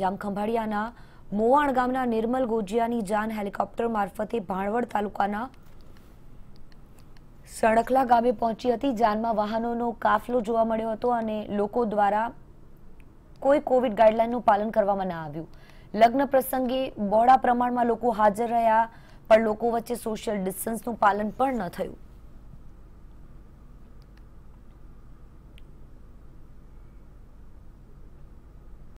જામખંભાળિયાના મોવાણ ગામના નિર્મલ ગોજિયાની જાન હેલિકોપ્ટર મારફતે ભાણવડ તાલુકાના સણખલા ગામે પહોંચી હતી જાનમાં વાહનોનો કાફલો જોવા મળ્યો હતો અને લોકો દ્વારા કોઈ કોવિડ ગાઈડલાઇનનું પાલન કરવામાં ન આવ્યું લગ્ન પ્રસંગે બહોળા પ્રમાણમાં લોકો હાજર રહ્યા પણ લોકો વચ્ચે સોશિયલ ડિસ્ટન્સનું પાલન પણ ન થયું